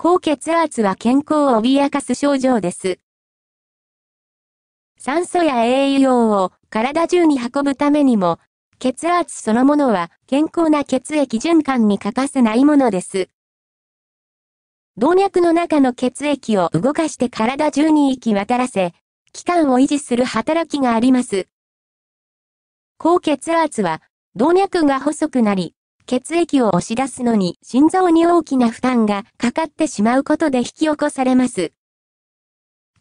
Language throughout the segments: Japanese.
高血圧は健康を脅かす症状です。酸素や栄養を体中に運ぶためにも、血圧そのものは健康な血液循環に欠かせないものです。動脈の中の血液を動かして体中に行き渡らせ、器官を維持する働きがあります。高血圧は、動脈が細くなり、血液を押し出すのに心臓に大きな負担がかかってしまうことで引き起こされます。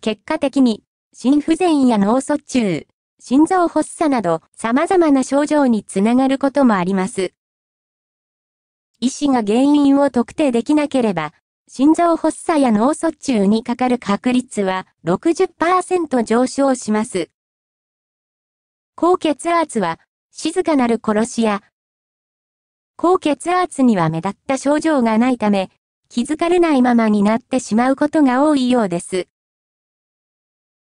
結果的に、心不全や脳卒中、心臓発作など様々な症状につながることもあります。医師が原因を特定できなければ、心臓発作や脳卒中にかかる確率は60%上昇します。高血圧は静かなる殺しや高血圧には目立った症状がないため、気づかれないままになってしまうことが多いようです。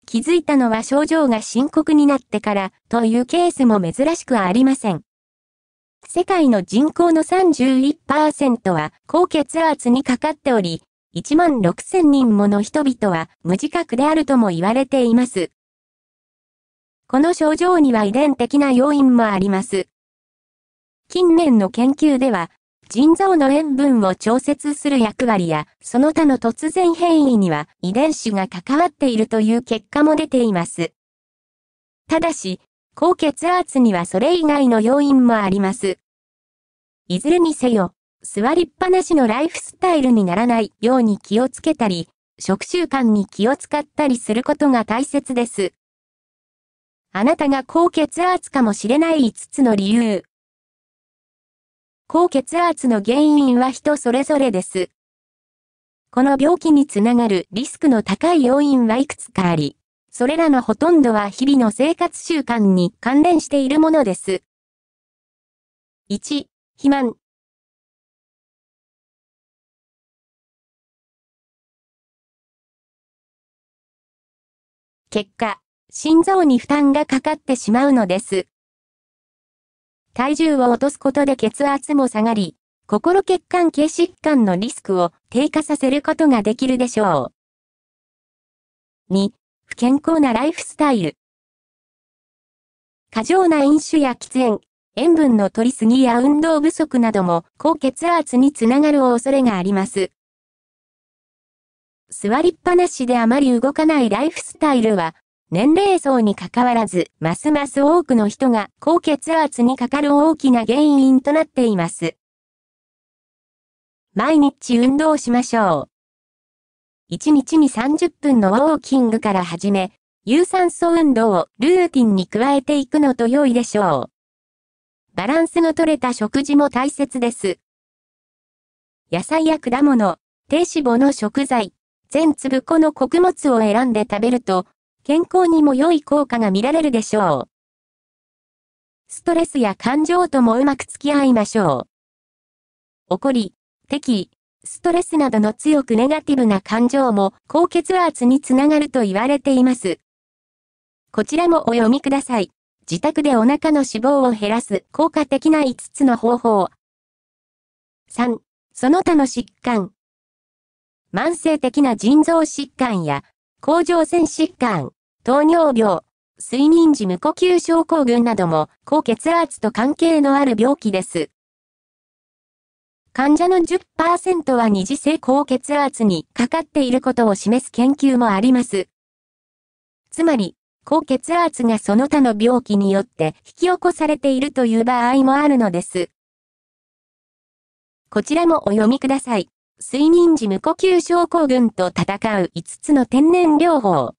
気づいたのは症状が深刻になってからというケースも珍しくありません。世界の人口の31%は高血圧にかかっており、1万6000人もの人々は無自覚であるとも言われています。この症状には遺伝的な要因もあります。近年の研究では、腎臓の塩分を調節する役割や、その他の突然変異には遺伝子が関わっているという結果も出ています。ただし、高血圧にはそれ以外の要因もあります。いずれにせよ、座りっぱなしのライフスタイルにならないように気をつけたり、食習慣に気を使ったりすることが大切です。あなたが高血圧かもしれない5つの理由。高血圧の原因は人それぞれです。この病気につながるリスクの高い要因はいくつかあり、それらのほとんどは日々の生活習慣に関連しているものです。1、肥満。結果、心臓に負担がかかってしまうのです。体重を落とすことで血圧も下がり、心血管系疾患のリスクを低下させることができるでしょう。2、不健康なライフスタイル。過剰な飲酒や喫煙、塩分の摂りすぎや運動不足なども高血圧につながる恐れがあります。座りっぱなしであまり動かないライフスタイルは年齢層に関わらず、ますます多くの人が高血圧にかかる大きな原因となっています。毎日運動しましょう。1日に30分のウォーキングから始め、有酸素運動をルーティンに加えていくのと良いでしょう。バランスの取れた食事も大切です。野菜や果物、低脂肪の食材、全粒粉の穀物を選んで食べると、健康にも良い効果が見られるでしょう。ストレスや感情ともうまく付き合いましょう。怒り、敵、ストレスなどの強くネガティブな感情も高血圧につながると言われています。こちらもお読みください。自宅でお腹の脂肪を減らす効果的な5つの方法。3、その他の疾患。慢性的な腎臓疾患や甲状腺疾患、糖尿病、睡眠時無呼吸症候群なども高血圧と関係のある病気です。患者の10%は二次性高血圧にかかっていることを示す研究もあります。つまり、高血圧がその他の病気によって引き起こされているという場合もあるのです。こちらもお読みください。睡眠時無呼吸症候群と戦う5つの天然療法。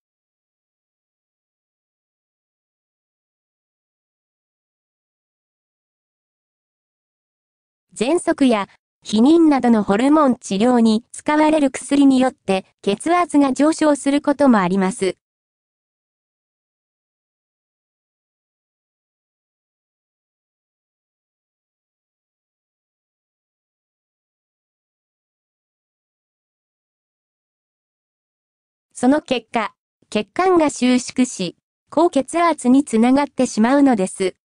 喘息や、避妊などのホルモン治療に使われる薬によって血圧が上昇することもあります。その結果、血管が収縮し、高血圧につながってしまうのです。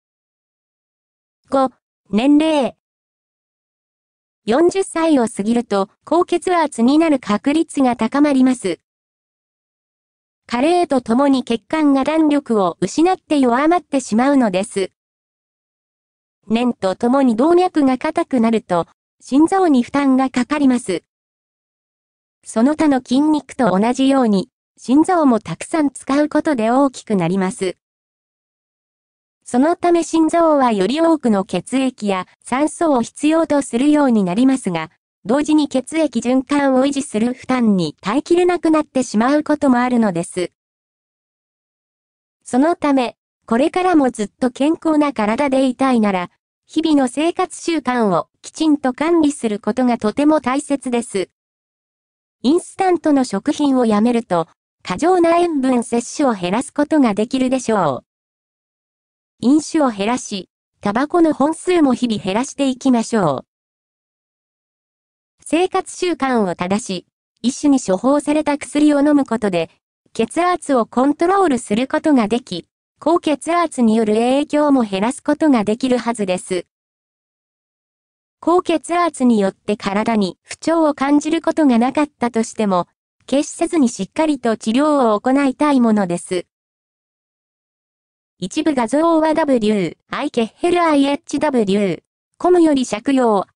5、年齢。40歳を過ぎると高血圧になる確率が高まります。加齢とともに血管が弾力を失って弱まってしまうのです。年とともに動脈が硬くなると、心臓に負担がかかります。その他の筋肉と同じように、心臓もたくさん使うことで大きくなります。そのため心臓はより多くの血液や酸素を必要とするようになりますが、同時に血液循環を維持する負担に耐えきれなくなってしまうこともあるのです。そのため、これからもずっと健康な体でいたいなら、日々の生活習慣をきちんと管理することがとても大切です。インスタントの食品をやめると、過剰な塩分摂取を減らすことができるでしょう。飲酒を減らし、タバコの本数も日々減らしていきましょう。生活習慣を正し、医師に処方された薬を飲むことで、血圧をコントロールすることができ、高血圧による影響も減らすことができるはずです。高血圧によって体に不調を感じることがなかったとしても、決してずにしっかりと治療を行いたいものです。一部画像は W、I ケ h l l IHW。コムより借用。